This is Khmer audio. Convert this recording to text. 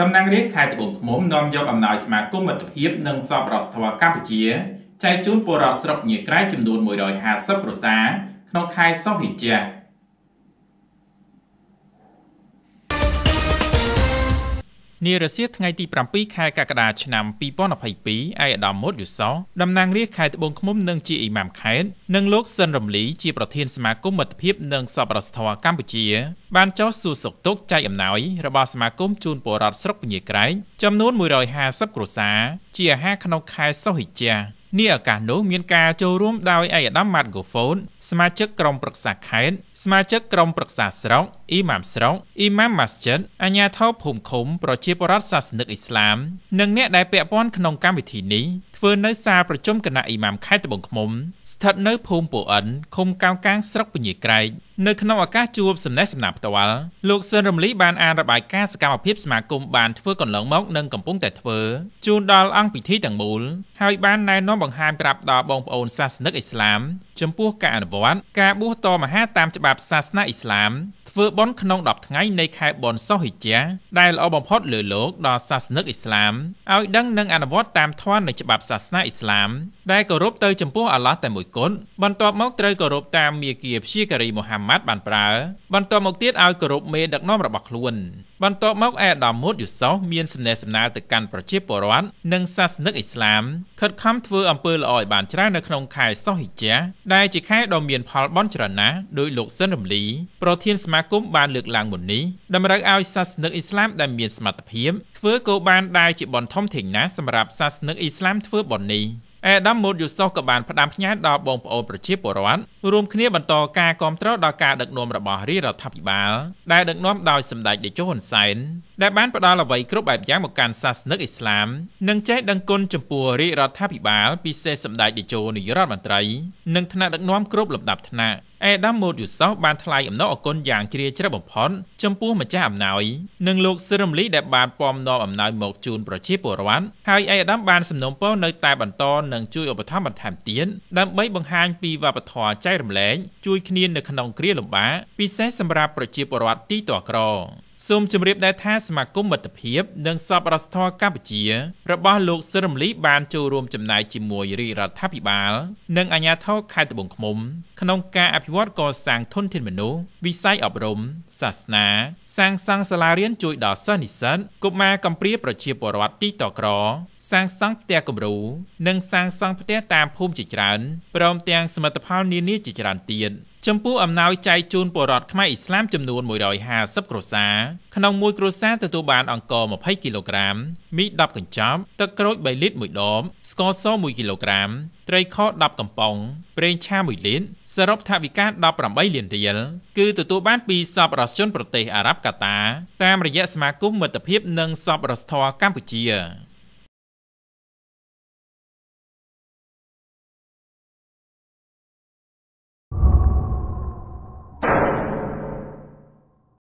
តំណាងរាជខេត្តត្បូងឃ្មុំនាំយកអំណោយស្មាគមមិត្តភាពនិងសប្បុរសធម៌កម្ពុជាចែកជូនពលរដ្ឋស្រុកញាក្រែចំនួន150គ្រួសារក្នុងខេត្តសោហិជានារសៀលថ្ងៃទី7ខែកក្កដាឆ្នាំ2022ឯកឧត្តមមូតយូសោតំណាងរាជខេត្តត្បូងឃ្មុំនិងជាអ៊ីម៉ាមខេត្តនិងលោកស៊ិនរំលីជាប្រធានសមាគមមិត្តភាពនិងសប្បុរសធម៌កម្ពុជា បានចុះសួរសុខទុក្ខចែកអំណោយរបស់សមាគមជូនពលរដ្ឋស្រុកពញាក្រែកចំនួន150គ្រួសារជាអាហារក្នុងខែសុហិជានេះឱកាសនោះមានការចូលរួមដោយឯកឧត្តមម៉ាត់ហ្គូហ្វូន សមាជិកក្រុមប្រឹក្សាខេត្តសមាជិកក្រុមប្រឹក្សាស្រុកអ៊ីម៉ាមស្រុកអ៊ីម៉ាមម៉ាស្ជិតអាជ្ញាធរភូមិឃុំប្រជាពលរដ្ឋសាសនិកអ៊ីស្លាមនិងអ្នកដែលពាក់ព័ន្ធក្នុងកម្មវិធីនេះធ្វើនៅសាលប្រជុំគណៈអ៊ីម៉ាមខេត្តត្បូងឃ្មុំស្ថិតនៅភូមិពោអិនឃុំកៅកាងស្រុកពញាក្រែកនៅក្នុងឱកាសជួបសំណេះសំណាលផ្ទាល់លោកស៊ិនរំលីបានអានរបាយការណ៍សកម្មភាពសមាគមបានធ្វើកន្លងមកនិងកំពុងតែធ្វើជូនដល់អង្គពិធីទាំងមូលហើយបានណែនាំបង្ហាញប្រាប់ដល់បងប្អូនសាសនិកអ៊ីស្លាម ចំពោះការអនុវត្តការបួសតមហាតាមច្បាប់សាសនាអ៊ីស្លាមធ្វើបន់ក្នុង10ថ្ងៃនៃខែបន់សុហិជាដែលល្អបំផុតលើលោកដល់សាសនិកអ៊ីស្លាមឲ្យដឹងនិងអនុវត្តតាមធម៌នៃច្បាប់សាសនាអ៊ីស្លាមដែលគោរពទៅចំពោះអាឡោះតែមួយគត់បន្ទាប់មកត្រូវគោរពតាមមាគ៌ាព្យាការីមូហាម៉ាត់បានប្រើបន្ទាប់មកទៀតឲ្យគោរពមេដឹកនាំរបស់ខ្លួន បន្ទាប់មកអេដាមមូតយូសូមានសំណេះសំណាលទៅកាន់ប្រជាពលរដ្ឋនិងសាសនិកអ៊ីស្លាមខិតខំធ្វើអំពើល្អឲ្យបានច្រើននៅក្នុងខែសុហិជាដែលជាខែដ៏មានផលបុណ្យច្រើនណាស់ដោយលោកសិនរំលីប្រធានសមាគមបានលើកឡើងមុននេះតម្រូវឲ្យសាសនិកអ៊ីស្លាមដែលមានសមត្ថភាពធ្វើគោបានដែលជាបនធំធេងណាស់សម្រាប់សាសនិកអ៊ីស្លាមធ្វើបននេះអេដាមម៉ូតយូសុបក៏បានផ្ដាំផ្ញើដល់បងប្អូនប្រជាពលរដ្ឋរួមគ្នាបន្តការគ្រប់គ្រងដល់ការដឹកនាំរបស់រាជរដ្ឋាភិបាលដែលដឹកនាំដោយសម្ដេចតេជោហ៊ុនសែនដែលបានផ្ដល់អ្វីគ្រប់បែបយ៉ាងមកកាន់សាសនិកអ៊ីស្លាមនិងចេះដឹងគុណចំពោះរាជរដ្ឋាភិបាលពិសេសសម្ដេចតេជោនាយរដ្ឋមន្ត្រីនិងថ្នាក់ដឹកនាំគ្រប់លំដាប់ថ្នាក់អេដាមម៉ូតយូសោបានថ្លែងអំណរអគុណយ៉ាងជ្រាលជ្រៅបំផុតចំពោះម្ចាស់អំណោយនិងលោកស៊ឺរំលីដែលបានពំនាំអំណោយមកជូនប្រជាពលរដ្ឋហើយអេដាមបានសំណូមពរនៅតែបន្តនិងជួយឧបត្ថម្ភបន្ថែមទៀតដើម្បីបង្ហាញពីវប្បធម៌ចែករំលែកជួយគ្នានៅក្នុងគ្រាលំបាកពិសេសសម្រាប់ប្រជាពលរដ្ឋទីតក្រក្រសូមជម្រាបដែរថាសមាគមមិត្តភាពនិងសប្បុរសធម៌កម្ពុជារបស់លោកសិរមលី បានចូលរួមចំណាយជាមួយរាជរដ្ឋាភិបាល និងអាជ្ញាធរខេត្តត្បូងឃ្មុំក្នុងការអភិវឌ្ឍកសាងធនធានមនុស្សវិស័យអប់រំសាសនា សាងសង់សាលារៀនជួយដល់សិស្សនិស្សិតកុមារកំព្រាប្រជាពលរដ្ឋទីតក្រសាងសង់ផ្ទះគំរូ និងសាងសង់ផ្ទះតាមភូមិជាច្រើនព្រមទាំងសមិទ្ធផលនានាជាច្រើនទៀតចំពោះអំណោយចែកជូនពលរដ្ឋខ្មែរអ៊ីស្លាមចំនួន150គ្រួសារក្នុងមួយគ្រួសារទទួលបានអង្ករ20គីឡូក្រាម មី10កញ្ចប់ទឹកក្រូច3លីត្រ1ដបស្ករស1គីឡូក្រាមត្រីខ10កំប៉ុងប្រេងឆា1លីត្រសរុបថវិកា18លានរៀលគឺទទួលបានពីសប្បុរសជនប្រទេសអារ៉ាប់កាតា តាមរយៈសមាគមមិត្តភាពនិងសប្បុរសធម៌កម្ពុជា